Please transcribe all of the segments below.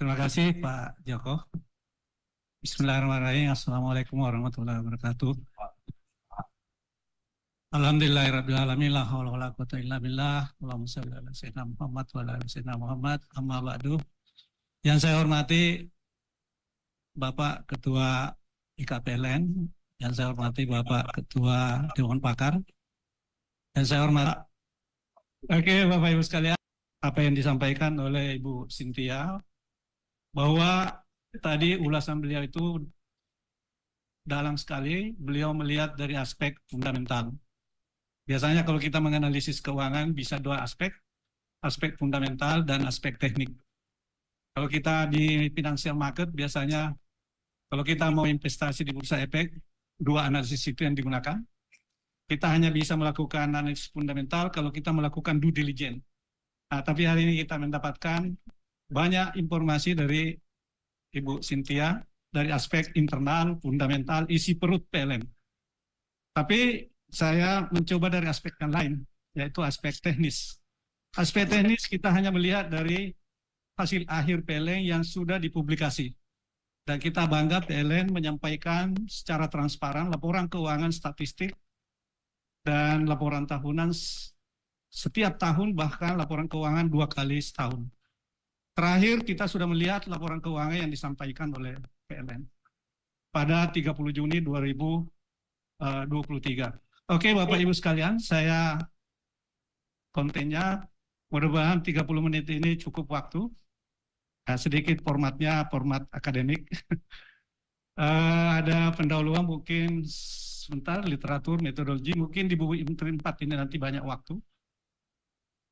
Terima kasih Pak Joko. Bismillahirrahmanirrahim. Assalamualaikum warahmatullahi wabarakatuh. Alhamdulillahirrahmanirrahim. La hawla wa Muhammad Muhammad. Yang saya hormati Bapak Ketua IKPLN, yang saya hormati Bapak Ketua Dewan Pakar, yang saya hormati Oke, Bapak Ibu sekalian, apa yang disampaikan oleh Ibu Sintia bahwa tadi ulasan beliau itu dalam sekali beliau melihat dari aspek fundamental. Biasanya kalau kita menganalisis keuangan bisa dua aspek, aspek fundamental dan aspek teknik. Kalau kita di financial market biasanya kalau kita mau investasi di bursa efek, dua analisis itu yang digunakan. Kita hanya bisa melakukan analisis fundamental kalau kita melakukan due diligence. Nah, tapi hari ini kita mendapatkan banyak informasi dari Ibu Sintia dari aspek internal, fundamental, isi perut PLN. Tapi saya mencoba dari aspek yang lain, yaitu aspek teknis. Aspek teknis kita hanya melihat dari hasil akhir PLN yang sudah dipublikasi. Dan kita bangga PLN menyampaikan secara transparan laporan keuangan statistik dan laporan tahunan setiap tahun bahkan laporan keuangan dua kali setahun. Terakhir, kita sudah melihat laporan keuangan yang disampaikan oleh PLN pada 30 Juni 2023. Eh, Oke, Bapak Ibu sekalian, saya kontennya mudah-mudahan 30 menit ini cukup waktu. Nah, sedikit formatnya format akademik. uh, ada pendahuluan mungkin sebentar literatur, metodologi, mungkin di buku Intri 4 ini nanti banyak waktu.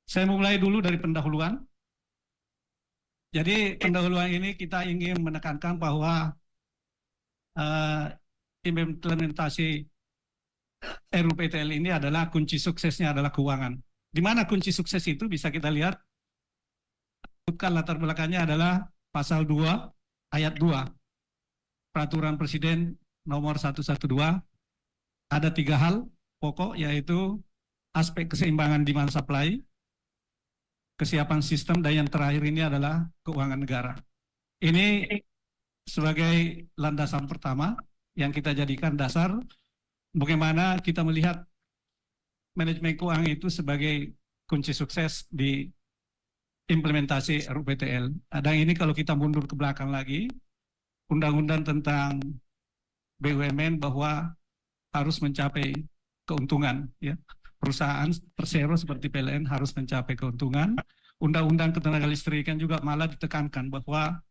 Saya mulai dulu dari pendahuluan. Jadi pendahuluan ini kita ingin menekankan bahwa uh, implementasi RUPTL ini adalah kunci suksesnya adalah keuangan. Di mana kunci sukses itu bisa kita lihat bukan latar belakangnya adalah pasal 2 ayat 2 peraturan presiden nomor 112 ada tiga hal pokok yaitu aspek keseimbangan demand supply kesiapan sistem dan yang terakhir ini adalah keuangan negara. Ini sebagai landasan pertama yang kita jadikan dasar bagaimana kita melihat manajemen keuangan itu sebagai kunci sukses di implementasi RUPTL. Dan nah, ini kalau kita mundur ke belakang lagi, undang-undang tentang BUMN bahwa harus mencapai keuntungan ya perusahaan persero seperti PLN harus mencapai keuntungan. Undang-undang ketenaga listrikan juga malah ditekankan bahwa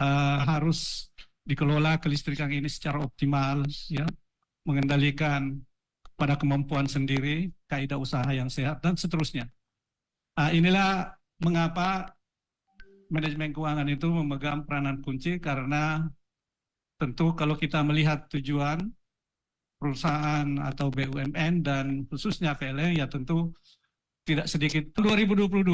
uh, harus dikelola kelistrikan ini secara optimal, ya, mengendalikan pada kemampuan sendiri, kaidah usaha yang sehat dan seterusnya. Uh, inilah mengapa manajemen keuangan itu memegang peranan kunci karena tentu kalau kita melihat tujuan perusahaan atau BUMN dan khususnya PLN e, ya tentu tidak sedikit. 2022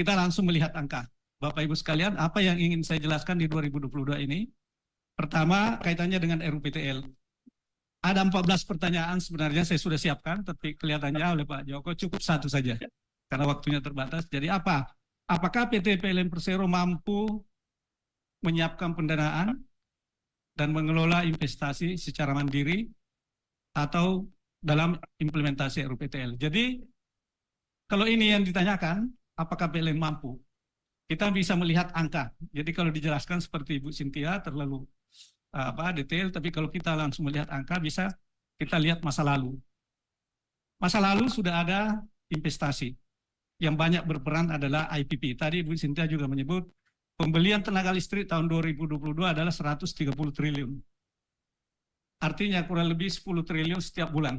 kita langsung melihat angka. Bapak Ibu sekalian, apa yang ingin saya jelaskan di 2022 ini? Pertama, kaitannya dengan RUPTL. Ada 14 pertanyaan sebenarnya saya sudah siapkan, tapi kelihatannya oleh Pak Joko cukup satu saja. Karena waktunya terbatas. Jadi apa? Apakah PT PLN Persero mampu menyiapkan pendanaan dan mengelola investasi secara mandiri atau dalam implementasi RUPTL. E Jadi kalau ini yang ditanyakan, apakah PLN mampu? Kita bisa melihat angka. Jadi kalau dijelaskan seperti Ibu Sintia terlalu apa detail, tapi kalau kita langsung melihat angka bisa kita lihat masa lalu. Masa lalu sudah ada investasi. Yang banyak berperan adalah IPP. Tadi Ibu Sintia juga menyebut Pembelian tenaga listrik tahun 2022 adalah 130 triliun. Artinya kurang lebih 10 triliun setiap bulan.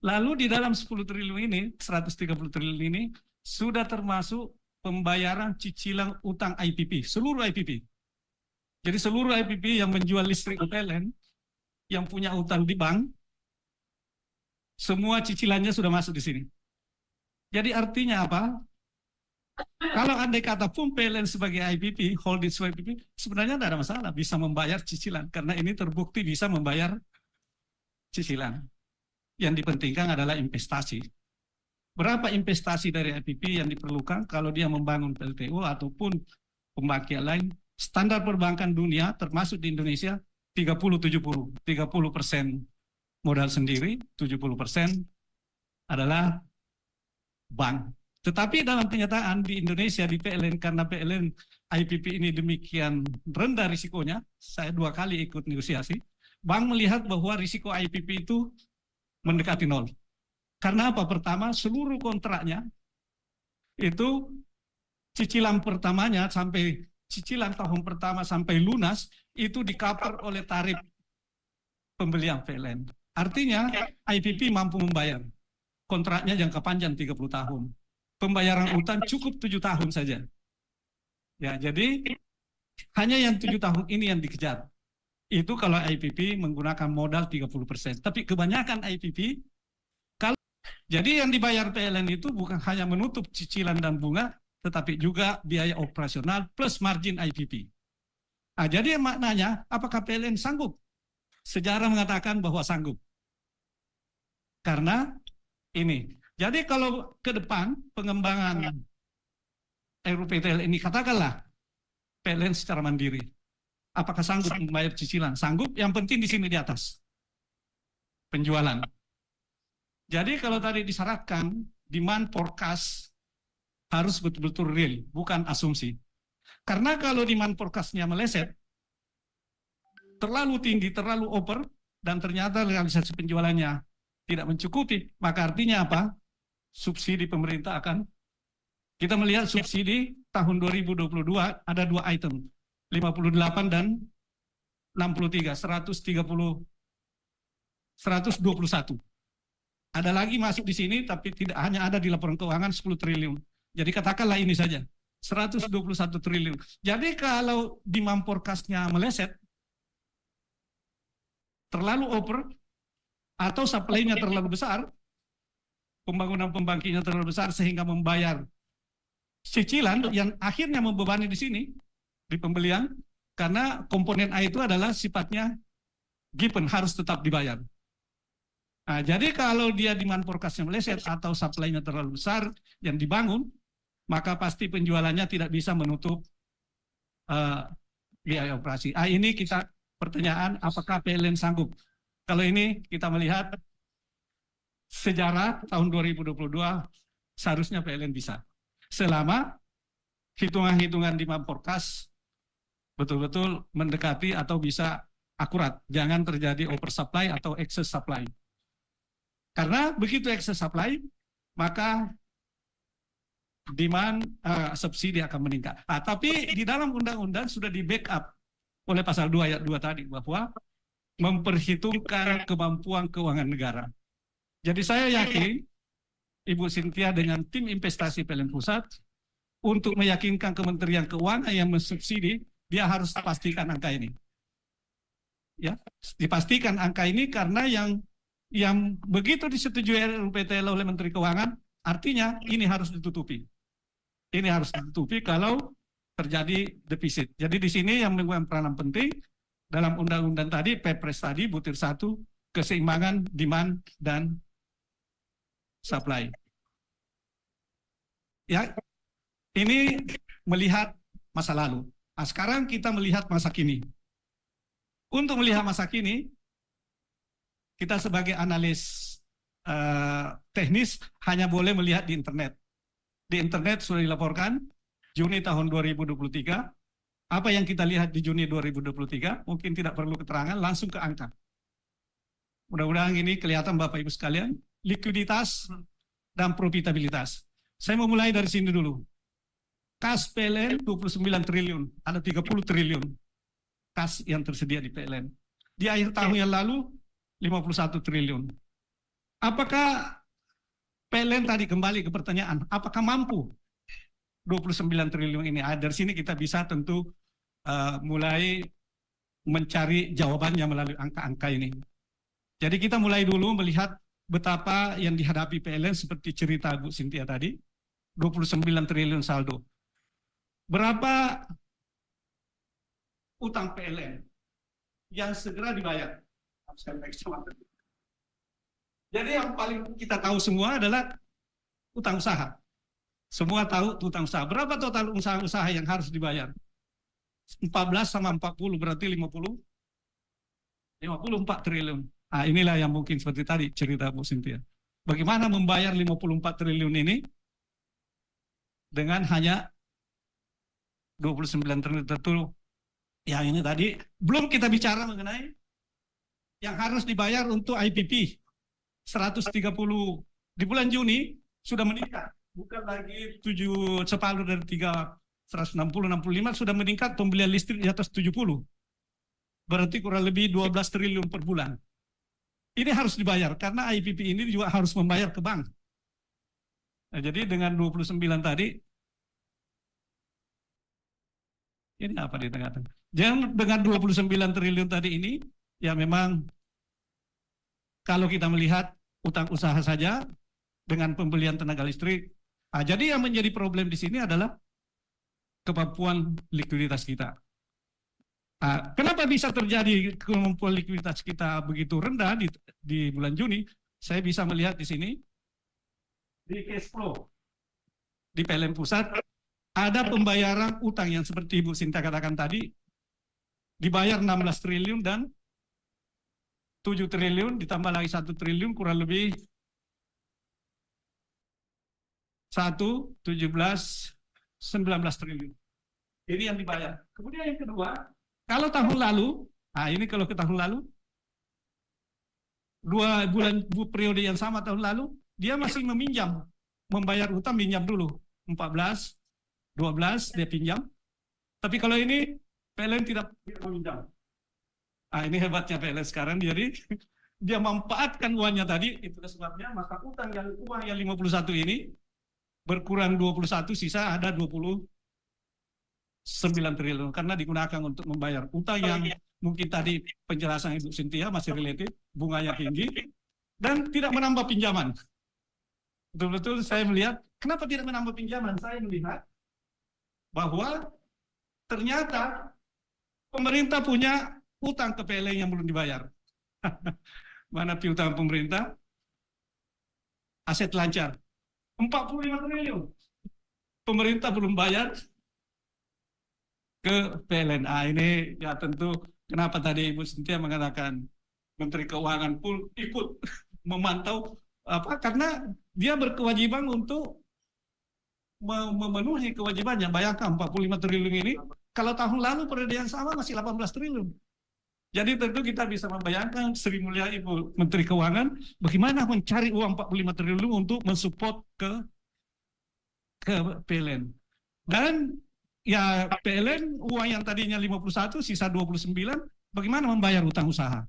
Lalu di dalam 10 triliun ini, 130 triliun ini, sudah termasuk pembayaran cicilan utang IPP, seluruh IPP. Jadi seluruh IPP yang menjual listrik PLN, yang punya utang di bank, semua cicilannya sudah masuk di sini. Jadi artinya apa? Kalau andai kata pun PLN sebagai IPP, holding sebagai IPP, sebenarnya tidak ada masalah. Bisa membayar cicilan. Karena ini terbukti bisa membayar cicilan. Yang dipentingkan adalah investasi. Berapa investasi dari IPP yang diperlukan kalau dia membangun PLTU ataupun pembangkit lain? Standar perbankan dunia, termasuk di Indonesia, 30-70. 30 modal sendiri, 70 adalah bank tetapi dalam kenyataan di Indonesia di PLN karena PLN IPP ini demikian rendah risikonya, saya dua kali ikut negosiasi, bank melihat bahwa risiko IPP itu mendekati nol. Karena apa? Pertama, seluruh kontraknya itu cicilan pertamanya sampai cicilan tahun pertama sampai lunas itu di cover oleh tarif pembelian PLN. Artinya IPP mampu membayar kontraknya jangka panjang 30 tahun pembayaran utang cukup tujuh tahun saja. Ya, jadi hanya yang tujuh tahun ini yang dikejar. Itu kalau IPP menggunakan modal 30%. Tapi kebanyakan IPP, kalau jadi yang dibayar PLN itu bukan hanya menutup cicilan dan bunga, tetapi juga biaya operasional plus margin IPP. Nah, jadi maknanya, apakah PLN sanggup? Sejarah mengatakan bahwa sanggup. Karena ini, jadi kalau ke depan pengembangan ya. RUPTL ini katakanlah PLN secara mandiri. Apakah sanggup membayar cicilan? Sanggup, yang penting di sini di atas. Penjualan. Jadi kalau tadi disyaratkan demand forecast harus betul-betul real, bukan asumsi. Karena kalau demand forecastnya meleset, terlalu tinggi, terlalu over, dan ternyata realisasi penjualannya tidak mencukupi, maka artinya apa? subsidi pemerintah akan kita melihat subsidi tahun 2022 ada dua item, 58 dan 63, 130, 121. Ada lagi masuk di sini, tapi tidak hanya ada di laporan keuangan 10 triliun. Jadi katakanlah ini saja, 121 triliun. Jadi kalau di mamporkasnya meleset, terlalu over, atau supply-nya terlalu besar, pembangunan pembangkitnya terlalu besar sehingga membayar cicilan yang akhirnya membebani di sini di pembelian karena komponen A itu adalah sifatnya given harus tetap dibayar. Nah, jadi kalau dia demand forecastnya meleset atau supply-nya terlalu besar yang dibangun, maka pasti penjualannya tidak bisa menutup uh, biaya operasi. Ah, ini kita pertanyaan apakah PLN sanggup? Kalau ini kita melihat sejarah tahun 2022 seharusnya PLN bisa. Selama hitungan-hitungan di Mamporkas betul-betul mendekati atau bisa akurat. Jangan terjadi oversupply atau excess supply. Karena begitu excess supply, maka demand uh, subsidi akan meningkat. Nah, tapi di dalam undang-undang sudah di backup oleh pasal 2 ayat 2 tadi bahwa memperhitungkan kemampuan keuangan negara. Jadi saya yakin Ibu Sintia dengan tim investasi PLN Pusat untuk meyakinkan Kementerian Keuangan yang mensubsidi, dia harus pastikan angka ini. Ya, dipastikan angka ini karena yang yang begitu disetujui RUPTL oleh Menteri Keuangan, artinya ini harus ditutupi. Ini harus ditutupi kalau terjadi defisit. Jadi di sini yang memegang peranan penting dalam undang-undang tadi, Perpres tadi, butir satu, keseimbangan demand dan Iya. supply. Ya, ini melihat masa lalu. Nah, sekarang kita melihat masa kini. Untuk melihat masa kini, kita sebagai analis uh, teknis hanya boleh melihat di internet. Di internet sudah dilaporkan Juni tahun 2023. Apa yang kita lihat di Juni 2023 mungkin tidak perlu keterangan, langsung ke angka. Mudah-mudahan ini kelihatan Bapak Ibu sekalian likuiditas, dan profitabilitas. Saya mau mulai dari sini dulu. Kas PLN 29 triliun, ada 30 triliun kas yang tersedia di PLN. Di akhir tahun yang lalu, 51 triliun. Apakah PLN tadi kembali ke pertanyaan, apakah mampu 29 triliun ini? Ah, dari sini kita bisa tentu uh, mulai mencari jawabannya melalui angka-angka ini. Jadi kita mulai dulu melihat betapa yang dihadapi PLN seperti cerita Bu Sintia tadi, 29 triliun saldo. Berapa utang PLN yang segera dibayar? Jadi yang paling kita tahu semua adalah utang usaha. Semua tahu utang usaha. Berapa total usaha-usaha yang harus dibayar? 14 sama 40 berarti 50. 54 triliun. Nah, inilah yang mungkin seperti tadi cerita Bu Sintia. Bagaimana membayar 54 triliun ini dengan hanya 29 triliun tertentu yang ini tadi. Belum kita bicara mengenai yang harus dibayar untuk IPP 130 di bulan Juni sudah meningkat bukan lagi tujuh sepalu dari tiga 160 65 sudah meningkat pembelian listrik di atas 70 berarti kurang lebih 12 triliun per bulan ini harus dibayar karena IPP ini juga harus membayar ke bank. Nah, jadi dengan 29 tadi ini apa di tengah-tengah? Jangan dengan 29 triliun tadi ini ya memang kalau kita melihat utang usaha saja dengan pembelian tenaga listrik. Nah, jadi yang menjadi problem di sini adalah kemampuan likuiditas kita. Nah, kenapa bisa terjadi kemampuan likuiditas kita begitu rendah di, di bulan Juni? Saya bisa melihat di sini, di cash flow, di PLN Pusat, ada pembayaran utang yang seperti Ibu Sinta katakan tadi, dibayar 16 triliun dan 7 triliun, ditambah lagi 1 triliun, kurang lebih 1, 17, 19 triliun. Ini yang dibayar. Kemudian yang kedua, kalau tahun lalu, nah ini kalau ke tahun lalu, dua bulan bu periode yang sama tahun lalu, dia masih meminjam, membayar utang pinjam dulu. 14, 12 dia pinjam. Tapi kalau ini PLN tidak meminjam. Nah, ini hebatnya PLN sekarang, jadi dia memanfaatkan uangnya tadi, itu sebabnya maka utang yang uang yang 51 ini berkurang 21, sisa ada 20 9 triliun karena digunakan untuk membayar utang oh, yang iya. mungkin tadi penjelasan Ibu Sintia masih relatif bunganya tinggi dan tidak menambah pinjaman. Betul-betul saya melihat kenapa tidak menambah pinjaman? Saya melihat bahwa ternyata pemerintah punya utang ke PLN yang belum dibayar. Mana piutang pemerintah? Aset lancar. 45 triliun. Pemerintah belum bayar, ke PLNA ini ya tentu kenapa tadi Ibu Sintia mengatakan Menteri Keuangan pun ikut memantau apa karena dia berkewajiban untuk memenuhi kewajibannya. Bayangkan 45 triliun ini kalau tahun lalu periode yang sama masih 18 triliun. Jadi tentu kita bisa membayangkan Sri Mulia Ibu Menteri Keuangan bagaimana mencari uang 45 triliun untuk mensupport ke ke PLN. Dan ya PLN uang yang tadinya 51 sisa 29 bagaimana membayar utang usaha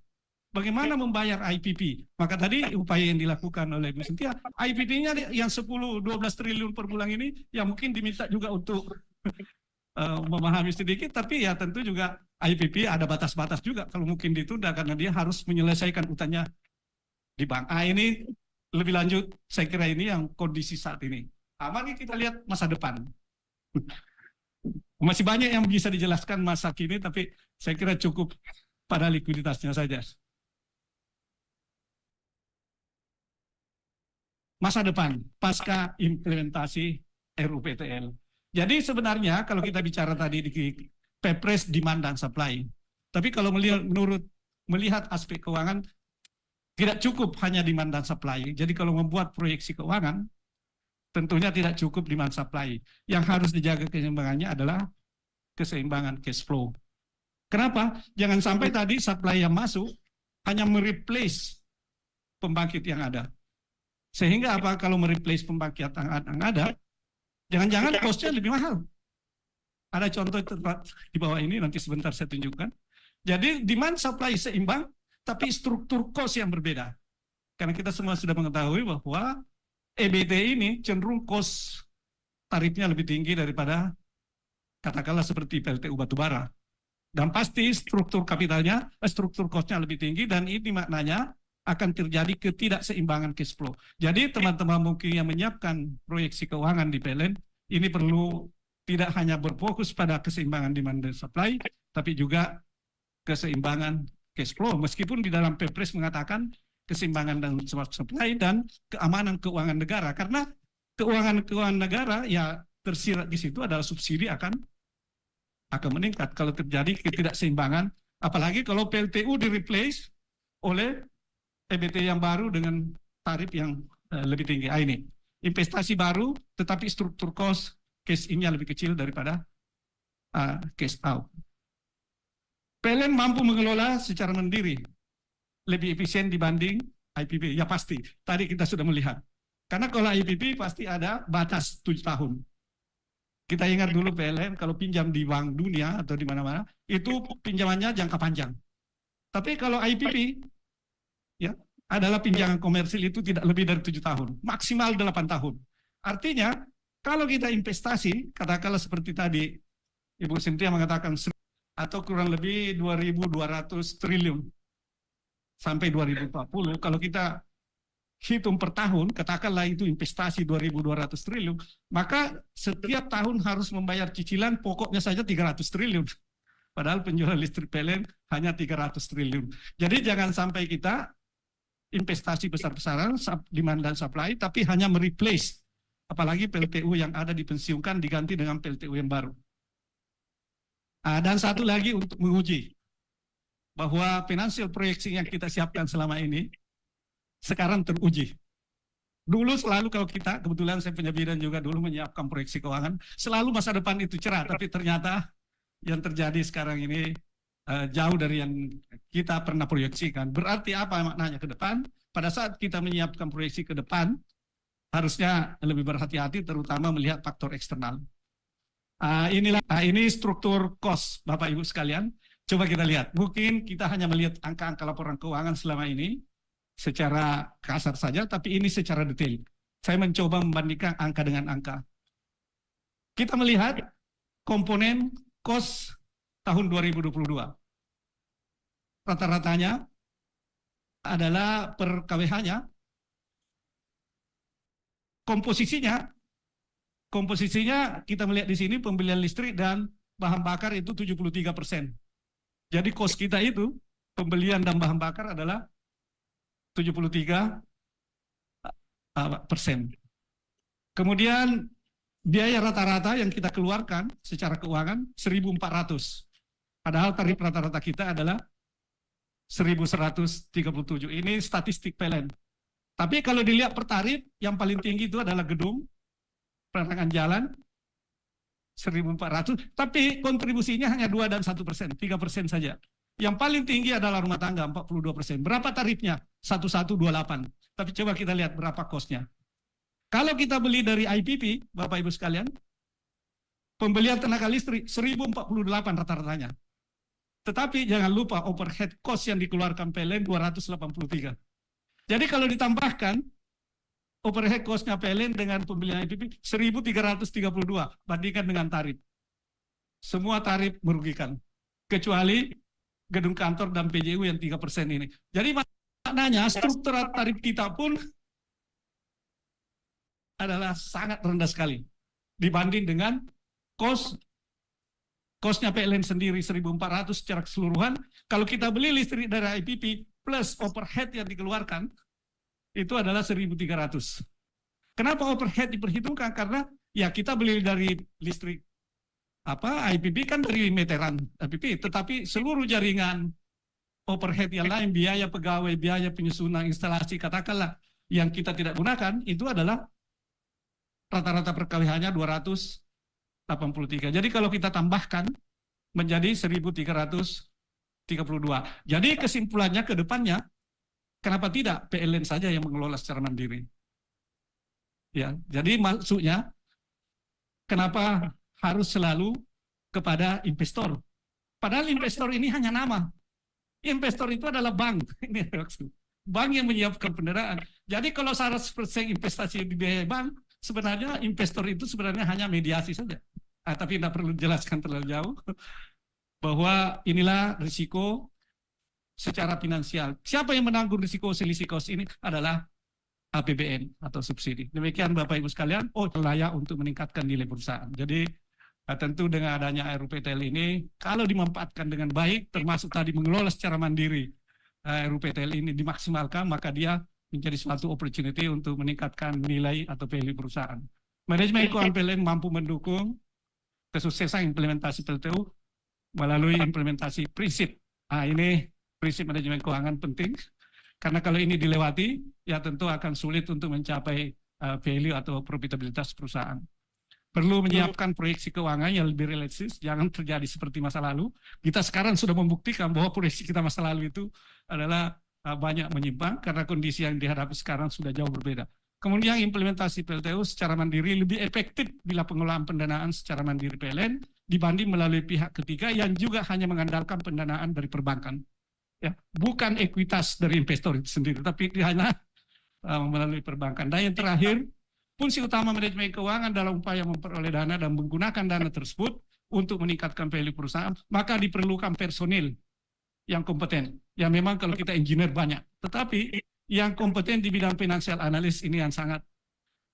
bagaimana ya. membayar IPP maka tadi upaya yang dilakukan oleh Bu Sintia IPP-nya yang 10 12 triliun per bulan ini yang mungkin diminta juga untuk eh, memahami sedikit tapi ya tentu juga IPP ada batas-batas juga kalau mungkin ditunda karena dia harus menyelesaikan utangnya di bank A ah, ini lebih lanjut saya kira ini yang kondisi saat ini aman ya kita lihat masa depan Masih banyak yang bisa dijelaskan masa kini, tapi saya kira cukup pada likuiditasnya saja. Masa depan, pasca implementasi RUPTL. Jadi sebenarnya kalau kita bicara tadi di Pepres demand dan supply, tapi kalau melihat, menurut melihat aspek keuangan, tidak cukup hanya demand dan supply. Jadi kalau membuat proyeksi keuangan, tentunya tidak cukup demand supply. Yang harus dijaga keseimbangannya adalah keseimbangan cash flow. Kenapa? Jangan sampai tadi supply yang masuk hanya mereplace pembangkit yang ada. Sehingga apa kalau mereplace pembangkit yang ada, jangan-jangan iya. cost-nya lebih mahal. Ada contoh tempat di bawah ini, nanti sebentar saya tunjukkan. Jadi demand supply seimbang, tapi struktur cost yang berbeda. Karena kita semua sudah mengetahui bahwa EBT ini cenderung kos tarifnya lebih tinggi daripada katakanlah seperti PLTU batubara. Dan pasti struktur kapitalnya, eh, struktur kosnya lebih tinggi dan ini maknanya akan terjadi ketidakseimbangan cash flow. Jadi teman-teman mungkin yang menyiapkan proyeksi keuangan di PLN ini perlu tidak hanya berfokus pada keseimbangan demand dan supply, tapi juga keseimbangan cash flow. Meskipun di dalam Perpres mengatakan keseimbangan dan supply dan keamanan keuangan negara karena keuangan keuangan negara ya tersirat di situ adalah subsidi akan akan meningkat kalau terjadi ketidakseimbangan apalagi kalau PLTU di replace oleh EBT yang baru dengan tarif yang eh, lebih tinggi. Ah, ini investasi baru tetapi struktur cost case ini lebih kecil daripada uh, case out. PLN mampu mengelola secara mandiri lebih efisien dibanding IPP Ya pasti, tadi kita sudah melihat. Karena kalau IPP pasti ada batas 7 tahun. Kita ingat dulu PLN kalau pinjam di bank dunia atau di mana-mana, itu pinjamannya jangka panjang. Tapi kalau IPP ya adalah pinjaman komersil itu tidak lebih dari tujuh tahun, maksimal 8 tahun. Artinya, kalau kita investasi, katakanlah seperti tadi Ibu Sintia mengatakan atau kurang lebih 2.200 triliun sampai 2040 kalau kita hitung per tahun, katakanlah itu investasi 2.200 triliun, maka setiap tahun harus membayar cicilan pokoknya saja 300 triliun. Padahal penjualan listrik PLN hanya 300 triliun. Jadi jangan sampai kita investasi besar-besaran demand dan supply, tapi hanya mereplace. Apalagi PLTU yang ada dipensiunkan diganti dengan PLTU yang baru. Nah, dan satu lagi untuk menguji bahwa finansial proyeksi yang kita siapkan selama ini sekarang teruji. Dulu selalu kalau kita, kebetulan saya punya bidan juga dulu menyiapkan proyeksi keuangan, selalu masa depan itu cerah, tapi ternyata yang terjadi sekarang ini uh, jauh dari yang kita pernah proyeksikan. Berarti apa maknanya ke depan? Pada saat kita menyiapkan proyeksi ke depan, harusnya lebih berhati-hati terutama melihat faktor eksternal. Uh, inilah uh, ini struktur cost Bapak Ibu sekalian. Coba kita lihat. Mungkin kita hanya melihat angka-angka laporan keuangan selama ini secara kasar saja, tapi ini secara detail. Saya mencoba membandingkan angka dengan angka. Kita melihat komponen kos tahun 2022. Rata-ratanya adalah per KWH-nya. Komposisinya, komposisinya kita melihat di sini pembelian listrik dan bahan bakar itu 73 persen jadi kos kita itu pembelian dan bahan bakar adalah 73 ah, ah, persen. Kemudian biaya rata-rata yang kita keluarkan secara keuangan 1.400. Padahal tarif rata-rata kita adalah 1.137. Ini statistik PLN. Tapi kalau dilihat per tarif, yang paling tinggi itu adalah gedung, penerangan jalan, 1.400, tapi kontribusinya hanya 2 dan 1 persen, 3 persen saja. Yang paling tinggi adalah rumah tangga, 42 persen. Berapa tarifnya? 1128. Tapi coba kita lihat berapa kosnya. Kalau kita beli dari IPP, Bapak Ibu sekalian, pembelian tenaga listrik 1048 rata-ratanya. Tetapi jangan lupa overhead cost yang dikeluarkan PLN e 283. Jadi kalau ditambahkan overhead cost-nya PLN dengan pembelian IPP 1332 bandingkan dengan tarif. Semua tarif merugikan kecuali gedung kantor dan PJU yang 3% ini. Jadi maknanya struktur tarif kita pun adalah sangat rendah sekali dibanding dengan kos kosnya PLN sendiri 1.400 secara keseluruhan. Kalau kita beli listrik dari IPP plus overhead yang dikeluarkan, itu adalah 1.300. Kenapa overhead diperhitungkan? Karena ya kita beli dari listrik apa IPP kan meteran IPP, tetapi seluruh jaringan overhead yang lain, biaya pegawai, biaya penyusunan instalasi, katakanlah yang kita tidak gunakan itu adalah rata-rata per 283. Jadi kalau kita tambahkan menjadi 1332. Jadi kesimpulannya ke depannya Kenapa tidak PLN saja yang mengelola secara mandiri? Ya, jadi maksudnya kenapa harus selalu kepada investor? Padahal investor ini hanya nama. Investor itu adalah bank. Ini maksud. Bank yang menyiapkan pendanaan. Jadi kalau 100% investasi di biaya bank, sebenarnya investor itu sebenarnya hanya mediasi saja. Nah, tapi tidak perlu jelaskan terlalu jauh bahwa inilah risiko secara finansial. Siapa yang menanggung risiko selisih kos ini adalah APBN atau subsidi. Demikian Bapak Ibu sekalian, oh layak untuk meningkatkan nilai perusahaan. Jadi eh, tentu dengan adanya RUPTL ini, kalau dimanfaatkan dengan baik, termasuk tadi mengelola secara mandiri eh, RUPTL ini dimaksimalkan, maka dia menjadi suatu opportunity untuk meningkatkan nilai atau value perusahaan. Manajemen keuangan PLN mampu mendukung kesuksesan implementasi PLTU melalui implementasi prinsip. Nah, ini prinsip manajemen keuangan penting karena kalau ini dilewati ya tentu akan sulit untuk mencapai uh, value atau profitabilitas perusahaan. Perlu menyiapkan proyeksi keuangan yang lebih realistis, jangan terjadi seperti masa lalu. Kita sekarang sudah membuktikan bahwa proyeksi kita masa lalu itu adalah uh, banyak menyimpang karena kondisi yang dihadapi sekarang sudah jauh berbeda. Kemudian implementasi PLTU secara mandiri lebih efektif bila pengelolaan pendanaan secara mandiri PLN dibanding melalui pihak ketiga yang juga hanya mengandalkan pendanaan dari perbankan ya, bukan ekuitas dari investor itu sendiri, tapi hanya uh, melalui perbankan. Dan yang terakhir, fungsi utama manajemen keuangan dalam upaya memperoleh dana dan menggunakan dana tersebut untuk meningkatkan value perusahaan, maka diperlukan personil yang kompeten. Ya memang kalau kita engineer banyak, tetapi yang kompeten di bidang finansial analis ini yang sangat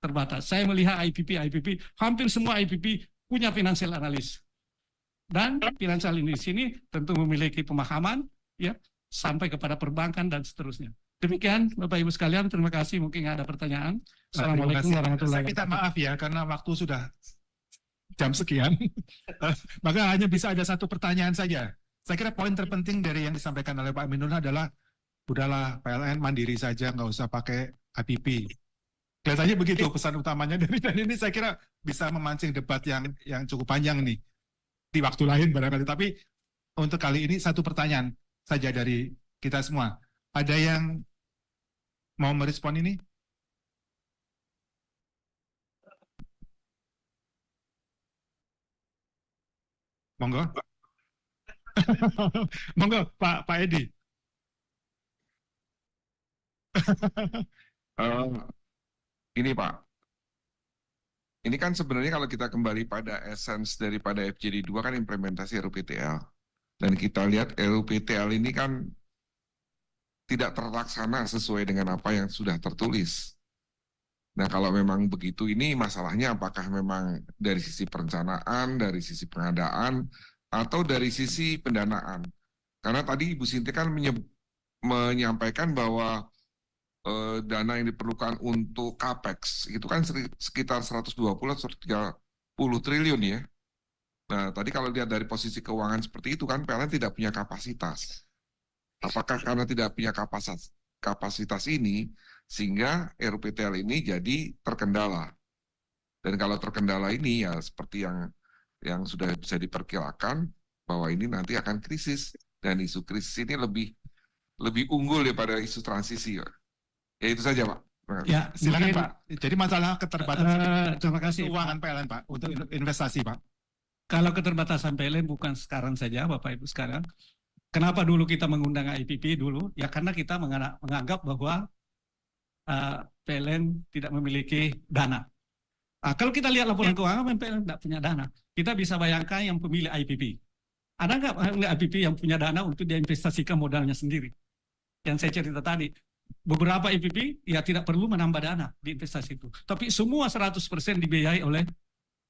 terbatas. Saya melihat IPP, IPP, hampir semua IPP punya financial analis. Dan financial analis ini tentu memiliki pemahaman ya sampai kepada perbankan dan seterusnya. Demikian Bapak Ibu sekalian, terima kasih. Mungkin ada pertanyaan. Assalamualaikum warahmatullahi wabarakatuh. Saya minta maaf ya karena waktu sudah jam sekian. Maka hanya bisa ada satu pertanyaan saja. Saya kira poin terpenting dari yang disampaikan oleh Pak minul adalah udahlah PLN mandiri saja, nggak usah pakai APP. Kelihatannya begitu pesan utamanya dari dan ini saya kira bisa memancing debat yang yang cukup panjang nih di waktu lain barangkali. Tapi untuk kali ini satu pertanyaan saja dari kita semua. Ada yang mau merespon ini? Monggo. Monggo, Pak Pak Edi. uh, ini Pak, ini kan sebenarnya kalau kita kembali pada essence daripada FGD2 kan implementasi RPTL. Dan kita lihat RUPTL ini kan tidak terlaksana sesuai dengan apa yang sudah tertulis. Nah, kalau memang begitu, ini masalahnya apakah memang dari sisi perencanaan, dari sisi pengadaan, atau dari sisi pendanaan? Karena tadi Ibu Sinti kan menyampaikan bahwa e, dana yang diperlukan untuk CAPEX itu kan sekitar 120 atau 30 triliun ya. Nah, tadi kalau lihat dari posisi keuangan seperti itu kan PLN tidak punya kapasitas. Apakah karena tidak punya kapasitas kapasitas ini sehingga RPTL ini jadi terkendala. Dan kalau terkendala ini ya seperti yang yang sudah bisa diperkirakan bahwa ini nanti akan krisis dan isu krisis ini lebih lebih unggul daripada isu transisi. Ya itu saja, Pak. Ya, silakan Pak. Jadi masalah keterbatasan uh, terima keuangan PLN, Pak, untuk investasi, Pak. Kalau keterbatasan PLN bukan sekarang saja Bapak Ibu sekarang. Kenapa dulu kita mengundang IPP dulu? Ya karena kita menganggap bahwa uh, PLN tidak memiliki dana. Nah, kalau kita lihat laporan ya. keuangan, PLN tidak punya dana. Kita bisa bayangkan yang pemilik IPP. Ada nggak pemilik IPP yang punya dana untuk diinvestasikan modalnya sendiri? Yang saya cerita tadi, beberapa IPP ya tidak perlu menambah dana di investasi itu. Tapi semua 100% dibiayai oleh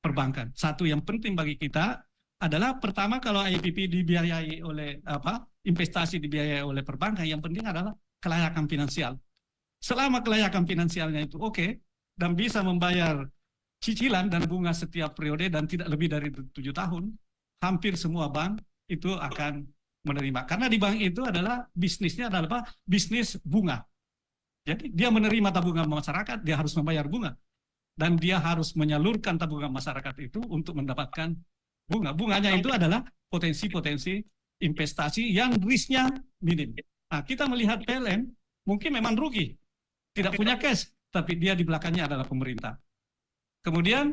perbankan. Satu yang penting bagi kita adalah pertama kalau IPP dibiayai oleh apa investasi dibiayai oleh perbankan yang penting adalah kelayakan finansial. Selama kelayakan finansialnya itu oke okay, dan bisa membayar cicilan dan bunga setiap periode dan tidak lebih dari tujuh tahun, hampir semua bank itu akan menerima. Karena di bank itu adalah bisnisnya adalah apa? Bisnis bunga. Jadi dia menerima tabungan masyarakat, dia harus membayar bunga dan dia harus menyalurkan tabungan masyarakat itu untuk mendapatkan bunga. Bunganya itu adalah potensi-potensi investasi yang risknya minim. Nah, kita melihat PLN mungkin memang rugi, tidak punya cash, tapi dia di belakangnya adalah pemerintah. Kemudian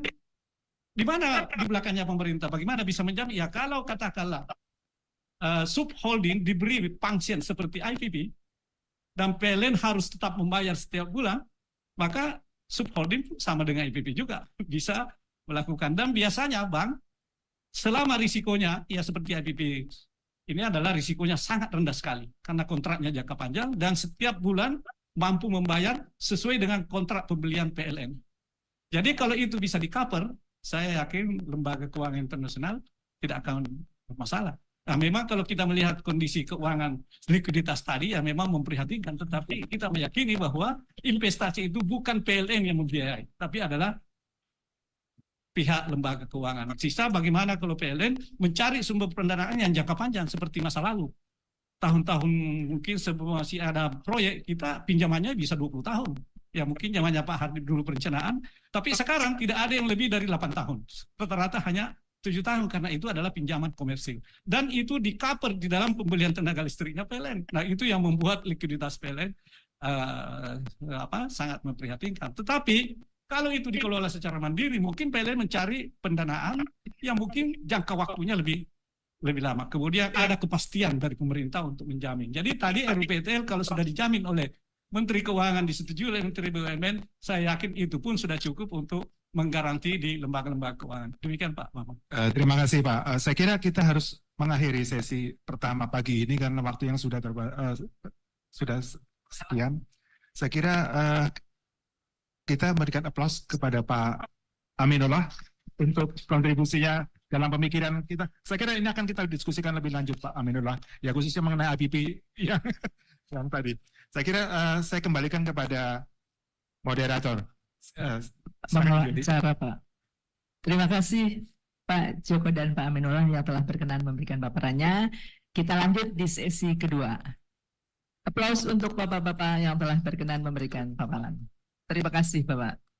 di mana di belakangnya pemerintah? Bagaimana bisa menjamin? Ya kalau katakanlah uh, subholding diberi pangsian seperti IPP dan PLN harus tetap membayar setiap bulan, maka subholding sama dengan IPP juga bisa melakukan. Dan biasanya bank selama risikonya ya seperti IPP ini adalah risikonya sangat rendah sekali karena kontraknya jangka panjang dan setiap bulan mampu membayar sesuai dengan kontrak pembelian PLN. Jadi kalau itu bisa di cover, saya yakin lembaga keuangan internasional tidak akan bermasalah. Nah, memang kalau kita melihat kondisi keuangan likuiditas tadi ya memang memprihatinkan, tetapi kita meyakini bahwa investasi itu bukan PLN yang membiayai, tapi adalah pihak lembaga keuangan. Sisa bagaimana kalau PLN mencari sumber pendanaan yang jangka panjang seperti masa lalu. Tahun-tahun mungkin sebelum masih ada proyek, kita pinjamannya bisa 20 tahun. Ya mungkin zamannya Pak Hardi dulu perencanaan, tapi sekarang tidak ada yang lebih dari 8 tahun. Rata-rata hanya tujuh tahun karena itu adalah pinjaman komersil dan itu di cover di dalam pembelian tenaga listriknya PLN. Nah itu yang membuat likuiditas PLN uh, eh, apa sangat memprihatinkan. Tetapi kalau itu dikelola secara mandiri, mungkin PLN mencari pendanaan yang mungkin jangka waktunya lebih lebih lama. Kemudian ada kepastian dari pemerintah untuk menjamin. Jadi tadi RUPTL kalau sudah dijamin oleh Menteri Keuangan disetujui oleh Menteri BUMN, saya yakin itu pun sudah cukup untuk menggaranti di lembaga-lembaga keuangan. Demikian Pak bapak Uh, eh, terima kasih Pak. Uh, saya kira kita harus mengakhiri sesi pertama pagi ini karena waktu yang sudah terba uh, sudah sekian. Saya kira uh, kita berikan aplaus kepada Pak Aminullah untuk kontribusinya dalam pemikiran kita. Saya kira ini akan kita diskusikan lebih lanjut Pak Aminullah, ya khususnya mengenai APP yang, yang tadi. Saya kira uh, saya kembalikan kepada moderator. Nah, eh, mengelola acara Pak. Terima kasih Pak Joko dan Pak Aminullah yang telah berkenan memberikan paparannya. Kita lanjut di sesi kedua. Applause untuk bapak-bapak yang telah berkenan memberikan paparan. Terima kasih Bapak.